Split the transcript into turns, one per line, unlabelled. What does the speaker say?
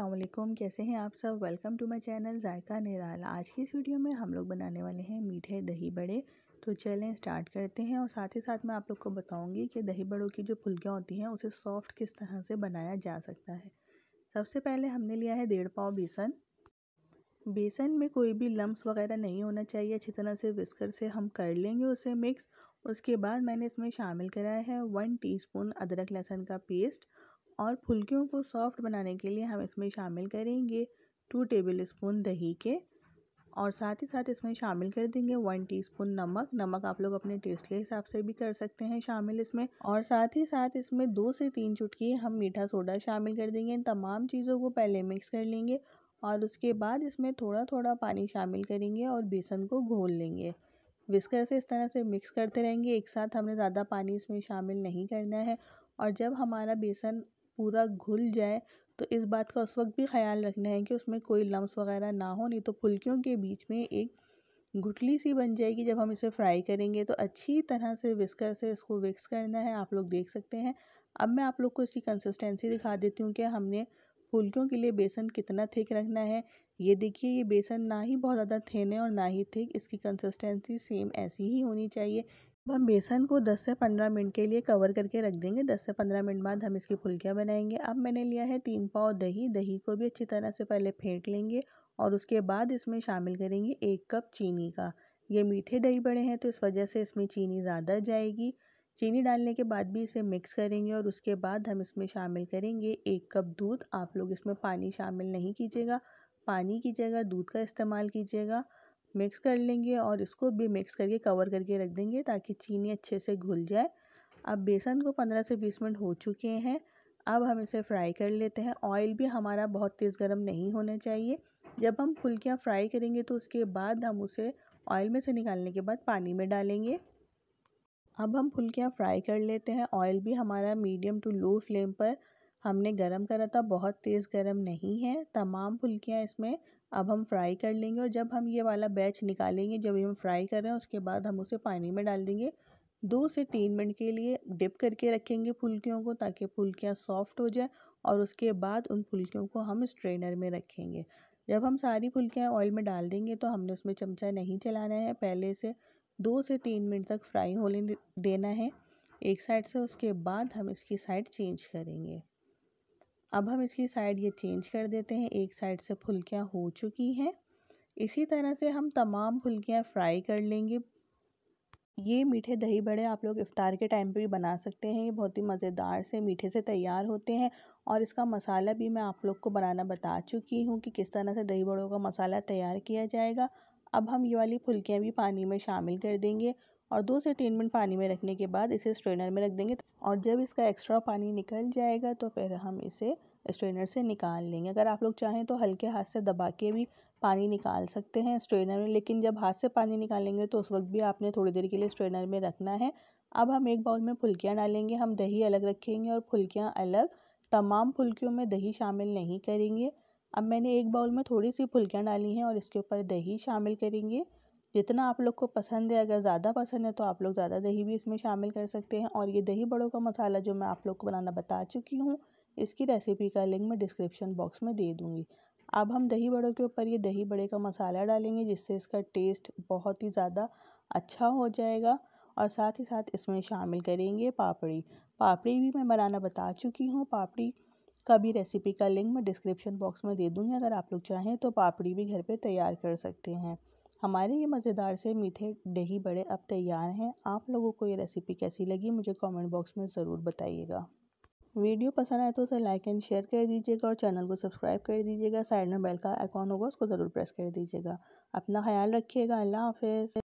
असलम कैसे हैं आप सब welcome to my channel Zaika Niral आज की इस वीडियो में हम लोग बनाने वाले हैं मीठे दही बड़े तो चलें स्टार्ट करते हैं और साथ ही साथ मैं आप लोग को बताऊंगी कि दही बड़ों की जो फुलकियाँ होती हैं उसे सॉफ्ट किस तरह से बनाया जा सकता है सबसे पहले हमने लिया है डेढ़ पाव बेसन बेसन में कोई भी लम्ब वगैरह नहीं होना चाहिए अच्छी तरह से विस्कर से हम कर लेंगे उसे मिक्स उसके बाद मैंने इसमें शामिल कराया है वन टी अदरक लहसुन का पेस्ट और फुलकियों को सॉफ्ट बनाने के लिए हम इसमें शामिल करेंगे टू टेबल स्पून दही के और साथ ही साथ इसमें शामिल कर देंगे वन टीस्पून नमक नमक आप लोग अपने टेस्ट के हिसाब से भी कर सकते हैं शामिल इसमें और साथ ही साथ इसमें दो से तीन चुटकी हम मीठा सोडा शामिल कर देंगे इन तमाम चीज़ों को पहले मिक्स कर लेंगे और उसके बाद इसमें थोड़ा थोड़ा पानी शामिल करेंगे और बेसन को घोल लेंगे विस्कर से इस तरह से मिक्स करते रहेंगे एक साथ हमने ज़्यादा पानी इसमें शामिल नहीं करना है और जब हमारा बेसन पूरा घुल जाए तो इस बात का उस वक्त भी ख्याल रखना है कि उसमें कोई लम्स वगैरह ना हो नहीं तो फुलकियों के बीच में एक गुठली सी बन जाएगी जब हम इसे फ्राई करेंगे तो अच्छी तरह से विस्कर से इसको विक्स करना है आप लोग देख सकते हैं अब मैं आप लोग को इसकी कंसिस्टेंसी दिखा देती हूँ कि हमने फुलकियों के लिए बेसन कितना थिक रखना है ये देखिए ये बेसन ना ही बहुत ज़्यादा थिन है और ना ही थिक इसकी कंसिस्टेंसी सेम ऐसी ही होनी चाहिए अब हम बेसन को 10 से 15 मिनट के लिए कवर करके रख देंगे 10 से 15 मिनट बाद हम इसकी फुलकियाँ बनाएंगे अब मैंने लिया है तीन पाव दही दही को भी अच्छी तरह से पहले फेंट लेंगे और उसके बाद इसमें शामिल करेंगे एक कप चीनी का ये मीठे दही बड़े हैं तो इस वजह से इसमें चीनी ज़्यादा जाएगी चीनी डालने के बाद भी इसे मिक्स करेंगे और उसके बाद हम इसमें शामिल करेंगे एक कप दूध आप लोग इसमें पानी शामिल नहीं कीजिएगा पानी की जगह दूध का इस्तेमाल कीजिएगा मिक्स कर लेंगे और इसको भी मिक्स करके कवर करके रख देंगे ताकि चीनी अच्छे से घुल जाए अब बेसन को पंद्रह से बीस मिनट हो चुके हैं अब हम इसे फ्राई कर लेते हैं ऑयल भी हमारा बहुत तेज़ गर्म नहीं होना चाहिए जब हम फुल्कियाँ फ्राई करेंगे तो उसके बाद हम उसे ऑयल में से निकालने के बाद पानी में डालेंगे अब हम फुल्कियाँ फ्राई कर लेते हैं ऑयल भी हमारा मीडियम टू लो फ्लेम पर हमने गरम करा था बहुत तेज़ गरम नहीं है तमाम फुलकियाँ इसमें अब हम फ्राई कर लेंगे और जब हम ये वाला बैच निकालेंगे जब हम फ्राई कर रहे हैं उसके बाद हम उसे पानी में डाल देंगे दो से तीन मिनट के लिए डिप करके रखेंगे फुलकियों को ताकि फुलकियाँ सॉफ्ट हो जाए और उसके बाद उन फुलकियों को हम स्ट्रेनर में रखेंगे जब हम सारी फुलकियाँ ऑयल में डाल देंगे तो हमने उसमें चमचा नहीं चलाना है पहले से दो से तीन मिनट तक फ्राई होने देना है एक साइड से उसके बाद हम इसकी साइड चेंज करेंगे अब हम इसकी साइड ये चेंज कर देते हैं एक साइड से फुलकियाँ हो चुकी हैं इसी तरह से हम तमाम फुलकियाँ फ्राई कर लेंगे ये मीठे दही बड़े आप लोग इफ़ार के टाइम पे भी बना सकते हैं ये बहुत ही मज़ेदार से मीठे से तैयार होते हैं और इसका मसाला भी मैं आप लोग को बनाना बता चुकी हूँ कि किस तरह से दही बड़ों का मसाला तैयार किया जाएगा अब हम ये वाली फुलकियाँ भी पानी में शामिल कर देंगे और दो से तीन मिनट पानी में रखने के बाद इसे स्ट्रेनर में रख देंगे और जब इसका एक्स्ट्रा पानी निकल जाएगा तो फिर हम इसे स्ट्रेनर से निकाल लेंगे अगर आप लोग चाहें तो हल्के हाथ से दबा के भी पानी निकाल सकते हैं स्ट्रेनर में लेकिन जब हाथ से पानी निकालेंगे तो उस वक्त भी आपने थोड़ी देर के लिए स्ट्रेनर में रखना है अब हम एक बाउल में फुलकियाँ डालेंगे हम दही अलग रखेंगे और फुलकियाँ अलग तमाम फुलकियों में दही शामिल नहीं करेंगे अब मैंने एक बाउल में थोड़ी सी फुलकियाँ डाली हैं और इसके ऊपर दही शामिल करेंगे जितना आप लोग को पसंद है अगर ज़्यादा पसंद है तो आप लोग ज़्यादा दही भी इसमें शामिल कर सकते हैं और ये दही बड़ों का मसाला जो मैं आप लोग को बनाना बता चुकी हूँ इसकी रेसिपी का लिंक मैं डिस्क्रिप्शन बॉक्स में दे दूँगी अब हम दही बड़ों के ऊपर ये दही बड़े का मसाला डालेंगे जिससे इसका टेस्ट बहुत ही ज़्यादा अच्छा हो जाएगा और साथ ही साथ इसमें शामिल करेंगे पापड़ी पापड़ी भी मैं बनाना बता चुकी हूँ पापड़ी का भी रेसिपी का लिंक मैं डिस्क्रिप्शन बॉक्स में दे दूँगी अगर आप लोग चाहें तो पापड़ी भी घर पर तैयार कर सकते हैं हमारे ये मज़ेदार से मीठे दही बड़े अब तैयार हैं आप लोगों को ये रेसिपी कैसी लगी मुझे कमेंट बॉक्स में ज़रूर बताइएगा वीडियो पसंद आए तो उसे लाइक एंड शेयर कर दीजिएगा और चैनल को सब्सक्राइब कर दीजिएगा साइड में बेल का आइकॉन होगा उसको ज़रूर प्रेस कर दीजिएगा अपना ख्याल रखिएगा अल्लाह हाफिज़